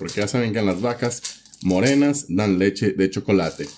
porque ya saben que las vacas morenas dan leche de chocolate.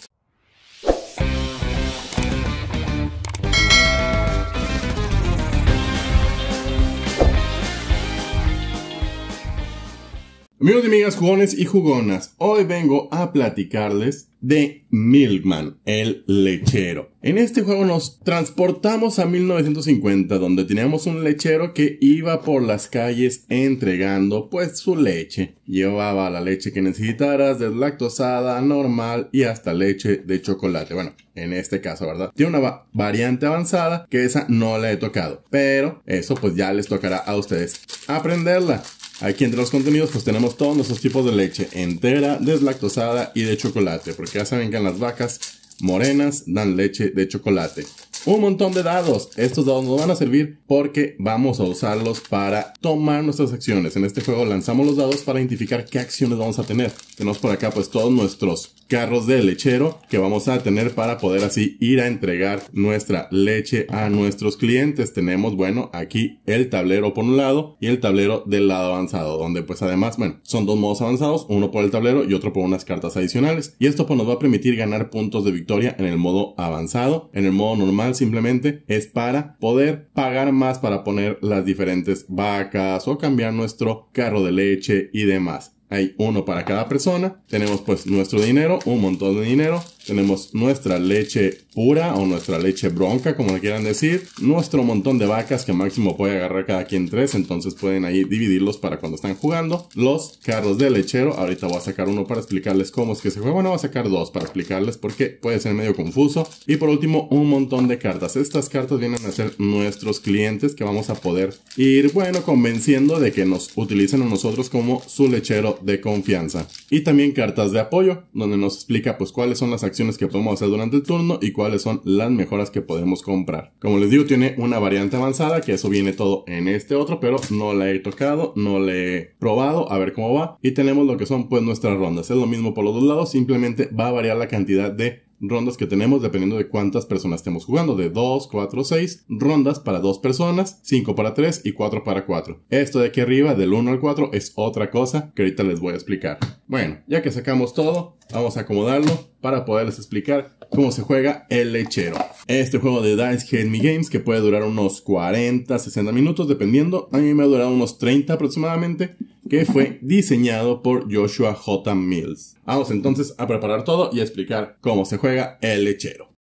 Amigos y amigas jugones y jugonas, hoy vengo a platicarles de Milkman, el lechero. En este juego nos transportamos a 1950, donde teníamos un lechero que iba por las calles entregando pues su leche. Llevaba la leche que necesitaras, lactosada, normal y hasta leche de chocolate. Bueno, en este caso, ¿verdad? Tiene una variante avanzada que esa no la he tocado, pero eso pues ya les tocará a ustedes aprenderla. Aquí entre los contenidos pues tenemos todos nuestros tipos de leche entera, deslactosada y de chocolate, porque ya saben que en las vacas morenas dan leche de chocolate un montón de dados. Estos dados nos van a servir porque vamos a usarlos para tomar nuestras acciones. En este juego lanzamos los dados para identificar qué acciones vamos a tener. Tenemos por acá pues todos nuestros carros de lechero que vamos a tener para poder así ir a entregar nuestra leche a nuestros clientes. Tenemos, bueno, aquí el tablero por un lado y el tablero del lado avanzado, donde pues además, bueno, son dos modos avanzados, uno por el tablero y otro por unas cartas adicionales. Y esto pues nos va a permitir ganar puntos de victoria en el modo avanzado, en el modo normal simplemente es para poder pagar más para poner las diferentes vacas o cambiar nuestro carro de leche y demás. Hay uno para cada persona. Tenemos pues nuestro dinero, un montón de dinero. Tenemos nuestra leche pura o nuestra leche bronca, como le quieran decir. Nuestro montón de vacas que máximo puede agarrar cada quien tres, entonces pueden ahí dividirlos para cuando están jugando. Los carros de lechero, ahorita voy a sacar uno para explicarles cómo es que se juega. Bueno, voy a sacar dos para explicarles porque puede ser medio confuso. Y por último, un montón de cartas. Estas cartas vienen a ser nuestros clientes que vamos a poder ir, bueno, convenciendo de que nos utilicen a nosotros como su lechero de confianza. Y también cartas de apoyo, donde nos explica pues cuáles son las actividades acciones que podemos hacer durante el turno y cuáles son las mejoras que podemos comprar. Como les digo, tiene una variante avanzada, que eso viene todo en este otro, pero no la he tocado, no la he probado, a ver cómo va. Y tenemos lo que son pues nuestras rondas. Es lo mismo por los dos lados, simplemente va a variar la cantidad de rondas que tenemos dependiendo de cuántas personas estemos jugando, de 2, 4, 6 rondas para 2 personas, 5 para 3 y 4 para 4. Esto de aquí arriba, del 1 al 4, es otra cosa que ahorita les voy a explicar. Bueno, ya que sacamos todo, vamos a acomodarlo para poderles explicar cómo se juega el lechero. Este juego de Dice Hit Me Games que puede durar unos 40, 60 minutos dependiendo. A mí me ha durado unos 30 aproximadamente que fue diseñado por Joshua J. Mills. Vamos entonces a preparar todo y a explicar cómo se juega el lechero.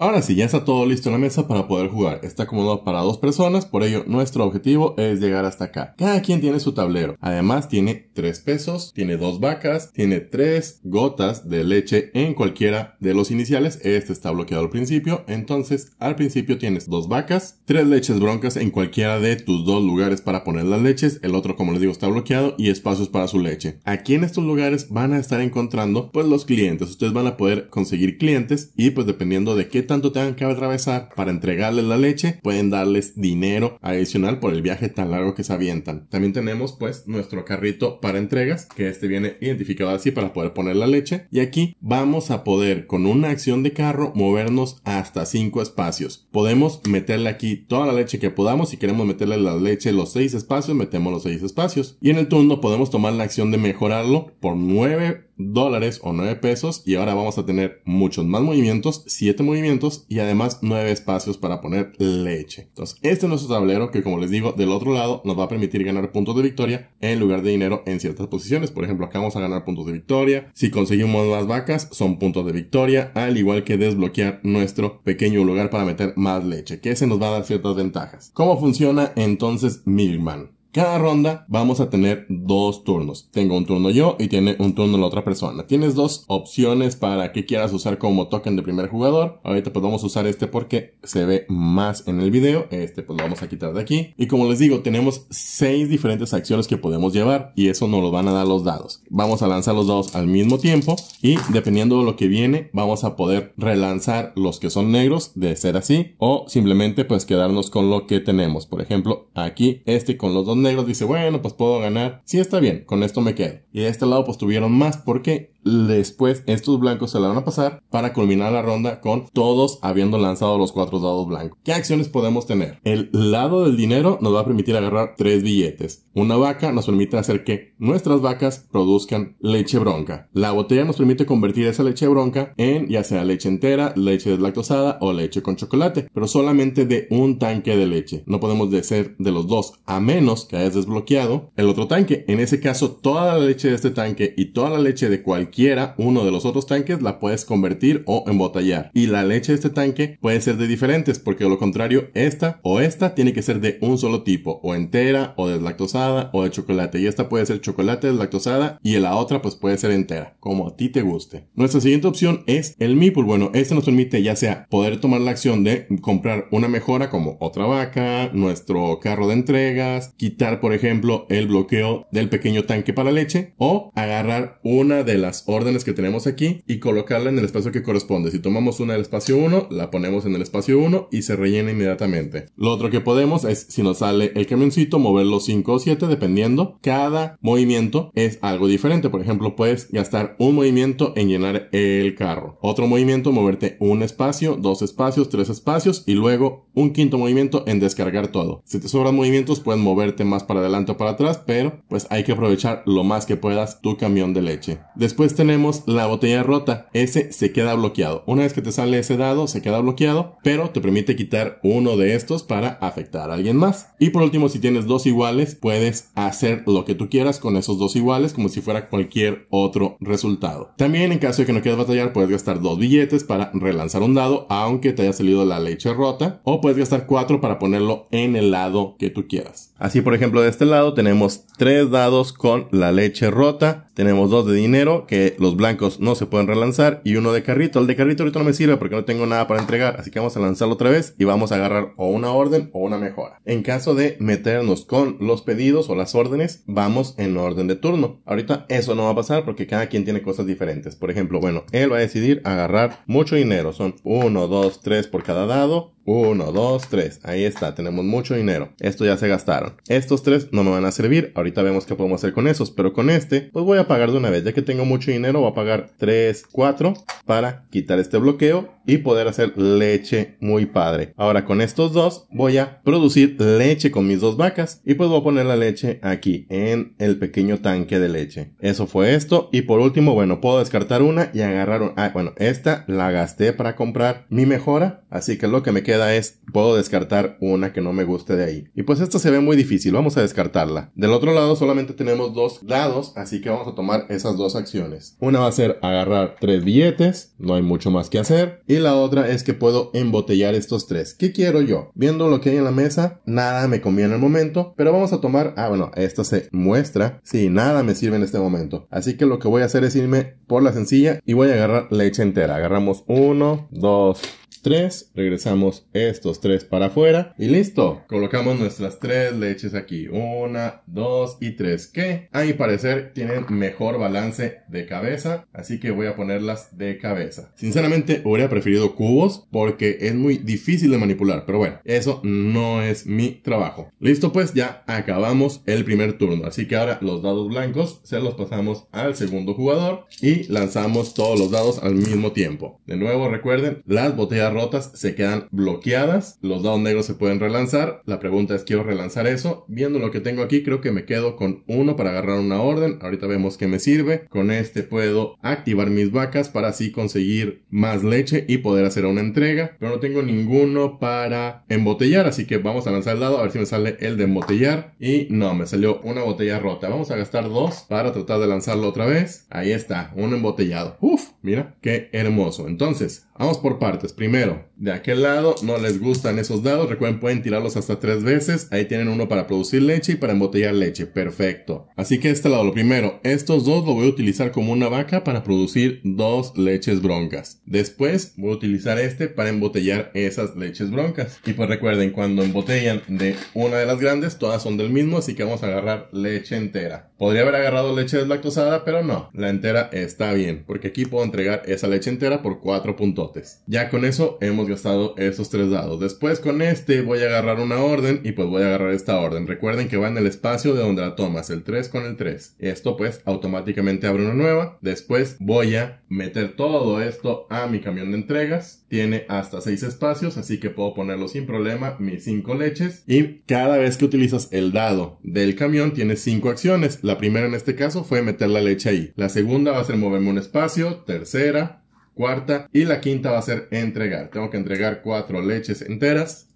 Ahora sí, ya está todo listo en la mesa para poder jugar. Está acomodado para dos personas, por ello nuestro objetivo es llegar hasta acá. Cada quien tiene su tablero. Además tiene tres pesos, tiene dos vacas, tiene tres gotas de leche en cualquiera de los iniciales. Este está bloqueado al principio, entonces al principio tienes dos vacas, tres leches broncas en cualquiera de tus dos lugares para poner las leches. El otro, como les digo, está bloqueado y espacios para su leche. Aquí en estos lugares van a estar encontrando pues los clientes. Ustedes van a poder conseguir clientes y pues dependiendo de qué tanto tengan que atravesar para entregarles la leche, pueden darles dinero adicional por el viaje tan largo que se avientan. También tenemos pues nuestro carrito para entregas, que este viene identificado así para poder poner la leche. Y aquí vamos a poder con una acción de carro movernos hasta 5 espacios. Podemos meterle aquí toda la leche que podamos. Si queremos meterle la leche los seis espacios, metemos los seis espacios. Y en el turno podemos tomar la acción de mejorarlo por 9 dólares o 9 pesos y ahora vamos a tener muchos más movimientos, 7 movimientos y además 9 espacios para poner leche. Entonces este es nuestro tablero que como les digo del otro lado nos va a permitir ganar puntos de victoria en lugar de dinero en ciertas posiciones. Por ejemplo acá vamos a ganar puntos de victoria. Si conseguimos más vacas son puntos de victoria al igual que desbloquear nuestro pequeño lugar para meter más leche que se nos va a dar ciertas ventajas. ¿Cómo funciona entonces Milman cada ronda vamos a tener dos turnos. Tengo un turno yo y tiene un turno la otra persona. Tienes dos opciones para que quieras usar como token de primer jugador. Ahorita pues vamos a usar este porque se ve más en el video. Este pues lo vamos a quitar de aquí. Y como les digo, tenemos seis diferentes acciones que podemos llevar y eso nos lo van a dar los dados. Vamos a lanzar los dados al mismo tiempo y dependiendo de lo que viene vamos a poder relanzar los que son negros de ser así o simplemente pues quedarnos con lo que tenemos. Por ejemplo, aquí este con los dos negros dice, bueno, pues puedo ganar. Sí, está bien, con esto me quedo. Y de este lado pues tuvieron más porque Después, estos blancos se la van a pasar para culminar la ronda con todos habiendo lanzado los cuatro dados blancos. ¿Qué acciones podemos tener? El lado del dinero nos va a permitir agarrar tres billetes. Una vaca nos permite hacer que nuestras vacas produzcan leche bronca. La botella nos permite convertir esa leche bronca en ya sea leche entera, leche deslactosada o leche con chocolate, pero solamente de un tanque de leche. No podemos ser de los dos, a menos que hayas desbloqueado el otro tanque. En ese caso, toda la leche de este tanque y toda la leche de cualquier cualquiera uno de los otros tanques la puedes convertir o embotallar. Y la leche de este tanque puede ser de diferentes, porque de lo contrario, esta o esta tiene que ser de un solo tipo, o entera, o deslactosada, o de chocolate. Y esta puede ser chocolate deslactosada y la otra pues puede ser entera, como a ti te guste. Nuestra siguiente opción es el meeple. Bueno, este nos permite ya sea poder tomar la acción de comprar una mejora como otra vaca, nuestro carro de entregas, quitar por ejemplo el bloqueo del pequeño tanque para leche o agarrar una de las órdenes que tenemos aquí y colocarla en el espacio que corresponde. Si tomamos una del espacio 1, la ponemos en el espacio 1 y se rellena inmediatamente. Lo otro que podemos es, si nos sale el camioncito, moverlo 5 o 7 dependiendo. Cada movimiento es algo diferente. Por ejemplo, puedes gastar un movimiento en llenar el carro. Otro movimiento, moverte un espacio, dos espacios, tres espacios y luego un quinto movimiento en descargar todo. Si te sobran movimientos, puedes moverte más para adelante o para atrás, pero pues hay que aprovechar lo más que puedas tu camión de leche. Después tenemos la botella rota. Ese se queda bloqueado. Una vez que te sale ese dado, se queda bloqueado, pero te permite quitar uno de estos para afectar a alguien más. Y por último, si tienes dos iguales, puedes hacer lo que tú quieras con esos dos iguales, como si fuera cualquier otro resultado. También en caso de que no quieras batallar, puedes gastar dos billetes para relanzar un dado, aunque te haya salido la leche rota, o puedes gastar cuatro para ponerlo en el lado que tú quieras. Así, por ejemplo, de este lado tenemos tres dados con la leche rota tenemos dos de dinero, que los blancos no se pueden relanzar, y uno de carrito. El de carrito ahorita no me sirve porque no tengo nada para entregar, así que vamos a lanzarlo otra vez y vamos a agarrar o una orden o una mejora. En caso de meternos con los pedidos o las órdenes, vamos en orden de turno. Ahorita eso no va a pasar porque cada quien tiene cosas diferentes. Por ejemplo, bueno, él va a decidir agarrar mucho dinero. Son 1, 2, 3 por cada dado. 1, 2, 3. Ahí está, tenemos mucho dinero. Esto ya se gastaron. Estos tres no me van a servir. Ahorita vemos qué podemos hacer con esos, pero con este, pues voy a pagar de una vez. Ya que tengo mucho dinero, voy a pagar 3, 4 para quitar este bloqueo y poder hacer leche muy padre. Ahora con estos dos voy a producir leche con mis dos vacas y pues voy a poner la leche aquí en el pequeño tanque de leche. Eso fue esto. Y por último, bueno, puedo descartar una y agarrar una. Ah, bueno, esta la gasté para comprar mi mejora. Así que lo que me queda es, puedo descartar una que no me guste de ahí. Y pues esta se ve muy difícil. Vamos a descartarla. Del otro lado solamente tenemos dos dados, así que vamos a tomar esas dos acciones. Una va a ser agarrar tres billetes, no hay mucho más que hacer. Y la otra es que puedo embotellar estos tres. ¿Qué quiero yo? Viendo lo que hay en la mesa, nada me conviene en el momento, pero vamos a tomar, ah bueno, esta se muestra, si nada me sirve en este momento. Así que lo que voy a hacer es irme por la sencilla y voy a agarrar leche entera. Agarramos uno, dos, tres, regresamos estos tres para afuera y listo. Colocamos nuestras tres leches aquí, una dos y tres que a mi parecer tienen mejor balance de cabeza, así que voy a ponerlas de cabeza. Sinceramente hubiera preferido cubos porque es muy difícil de manipular, pero bueno, eso no es mi trabajo. Listo pues, ya acabamos el primer turno, así que ahora los dados blancos se los pasamos al segundo jugador y lanzamos todos los dados al mismo tiempo. De nuevo recuerden, las botellas rotas se quedan bloqueadas, los dados negros se pueden relanzar, la pregunta es quiero relanzar eso, viendo lo que tengo aquí creo que me quedo con uno para agarrar una orden, ahorita vemos que me sirve, con este puedo activar mis vacas para así conseguir más leche y poder hacer una entrega, pero no tengo ninguno para embotellar, así que vamos a lanzar el dado a ver si me sale el de embotellar y no, me salió una botella rota, vamos a gastar dos para tratar de lanzarlo otra vez, ahí está, un embotellado, Uf, mira qué hermoso, entonces Vamos por partes. Primero, de aquel lado no les gustan esos dados. Recuerden, pueden tirarlos hasta tres veces. Ahí tienen uno para producir leche y para embotellar leche. Perfecto. Así que este lado, lo primero, estos dos lo voy a utilizar como una vaca para producir dos leches broncas. Después voy a utilizar este para embotellar esas leches broncas. Y pues recuerden, cuando embotellan de una de las grandes, todas son del mismo, así que vamos a agarrar leche entera. Podría haber agarrado leche deslactosada, pero no. La entera está bien, porque aquí puedo entregar esa leche entera por cuatro puntotes. Ya con eso hemos gastado esos tres dados. Después con este voy a agarrar una orden y pues voy a agarrar esta orden. Recuerden que va en el espacio de donde la tomas, el 3 con el 3. Esto pues automáticamente abre una nueva. Después voy a meter todo esto a mi camión de entregas. Tiene hasta 6 espacios, así que puedo ponerlo sin problema, mis 5 leches. Y cada vez que utilizas el dado del camión tienes 5 acciones. La primera en este caso fue meter la leche ahí. La segunda va a ser moverme un espacio. Tercera, cuarta y la quinta va a ser entregar. Tengo que entregar cuatro leches enteras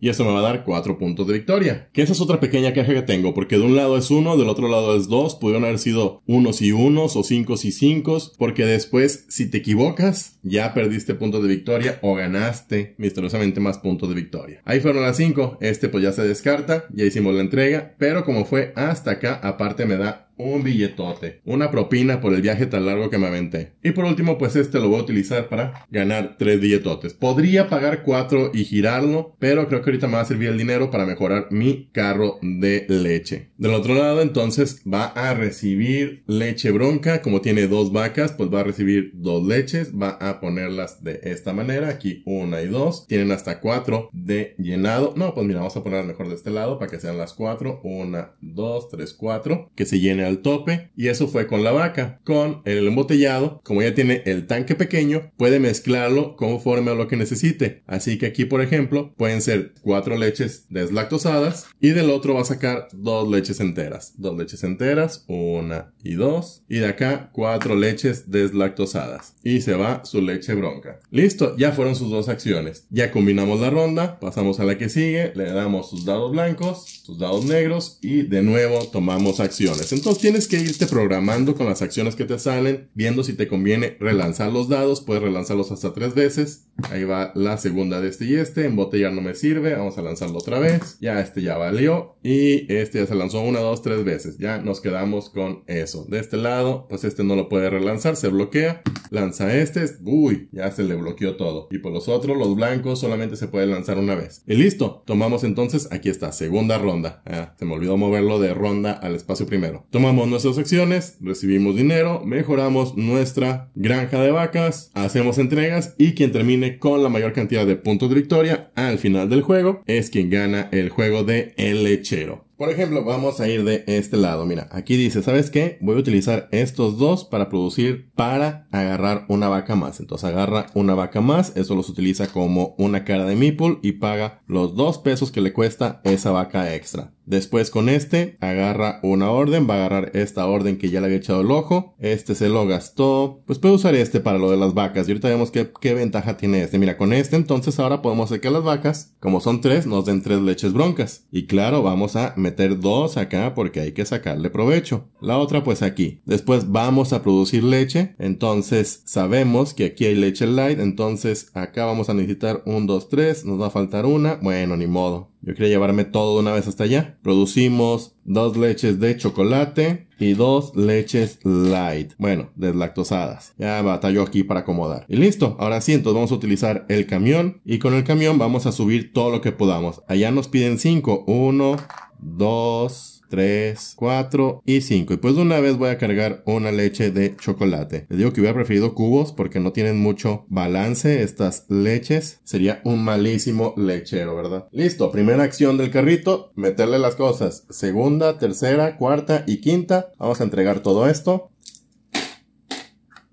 y eso me va a dar cuatro puntos de victoria. Que esa es otra pequeña caja que tengo, porque de un lado es uno, del otro lado es dos. pudieron haber sido unos y unos o cinco y cinco porque después si te equivocas ya perdiste puntos de victoria o ganaste misteriosamente más puntos de victoria. Ahí fueron las cinco. este pues ya se descarta, ya hicimos la entrega, pero como fue hasta acá aparte me da un billetote, una propina por el viaje tan largo que me aventé. Y por último, pues este lo voy a utilizar para ganar tres billetotes. Podría pagar cuatro y girarlo, pero creo que ahorita me va a servir el dinero para mejorar mi carro de leche. Del otro lado, entonces va a recibir leche bronca. Como tiene dos vacas, pues va a recibir dos leches. Va a ponerlas de esta manera. Aquí una y dos. Tienen hasta cuatro de llenado. No, pues mira, vamos a poner mejor de este lado para que sean las cuatro. Una, dos, tres, cuatro. Que se llene tope y eso fue con la vaca. Con el embotellado, como ya tiene el tanque pequeño, puede mezclarlo conforme a lo que necesite. Así que aquí, por ejemplo, pueden ser cuatro leches deslactosadas y del otro va a sacar dos leches enteras. Dos leches enteras, una y dos. Y de acá cuatro leches deslactosadas. Y se va su leche bronca. Listo, ya fueron sus dos acciones. Ya combinamos la ronda, pasamos a la que sigue, le damos sus dados blancos, sus dados negros y de nuevo tomamos acciones. Entonces, tienes que irte programando con las acciones que te salen, viendo si te conviene relanzar los dados, puedes relanzarlos hasta tres veces. Ahí va la segunda de este y este, en no me sirve, vamos a lanzarlo otra vez. Ya este ya valió y este ya se lanzó una, dos, tres veces. Ya nos quedamos con eso. De este lado, pues este no lo puede relanzar, se bloquea. Lanza este, uy, ya se le bloqueó todo. Y por los otros, los blancos, solamente se puede lanzar una vez. Y listo, tomamos entonces, aquí está, segunda ronda. Ah, se me olvidó moverlo de ronda al espacio primero tomamos nuestras acciones, recibimos dinero, mejoramos nuestra granja de vacas, hacemos entregas y quien termine con la mayor cantidad de puntos de victoria al final del juego es quien gana el juego de El Lechero. Por ejemplo, vamos a ir de este lado. Mira, aquí dice, ¿sabes qué? Voy a utilizar estos dos para producir para agarrar una vaca más. Entonces agarra una vaca más, eso los utiliza como una cara de meeple y paga los dos pesos que le cuesta esa vaca extra. Después con este, agarra una orden, va a agarrar esta orden que ya le había echado el ojo. Este se lo gastó. Pues puede usar este para lo de las vacas. Y ahorita vemos qué, qué ventaja tiene este. Mira, con este entonces ahora podemos hacer que las vacas, como son tres, nos den tres leches broncas. Y claro, vamos a meter dos acá porque hay que sacarle provecho. La otra pues aquí. Después vamos a producir leche. Entonces sabemos que aquí hay leche light. Entonces acá vamos a necesitar un, dos, tres. Nos va a faltar una. Bueno, ni modo. Yo quería llevarme todo de una vez hasta allá. Producimos dos leches de chocolate y dos leches light. Bueno, deslactosadas. Ya batalló aquí para acomodar. Y listo. Ahora sí, entonces vamos a utilizar el camión. Y con el camión vamos a subir todo lo que podamos. Allá nos piden cinco. Uno, dos. 3, 4 y 5. Y pues de una vez voy a cargar una leche de chocolate. Les digo que hubiera preferido cubos porque no tienen mucho balance estas leches. Sería un malísimo lechero, ¿verdad? Listo, primera acción del carrito, meterle las cosas. Segunda, tercera, cuarta y quinta. Vamos a entregar todo esto.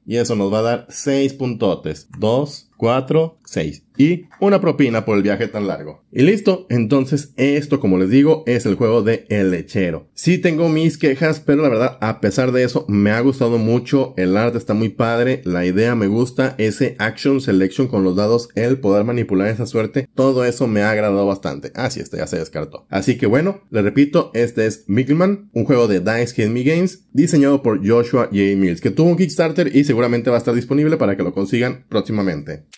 Y eso nos va a dar 6 puntotes. 2, 4, 6 y una propina por el viaje tan largo. Y listo, entonces esto como les digo es el juego de El Lechero. Sí tengo mis quejas, pero la verdad a pesar de eso me ha gustado mucho, el arte está muy padre, la idea me gusta, ese action selection con los dados, el poder manipular esa suerte, todo eso me ha agradado bastante. Así sí, este ya se descartó. Así que bueno, les repito, este es Mickleman, un juego de Dice Hit Me Games, diseñado por Joshua J. Mills, que tuvo un Kickstarter y seguramente va a estar disponible para que lo consigan próximamente.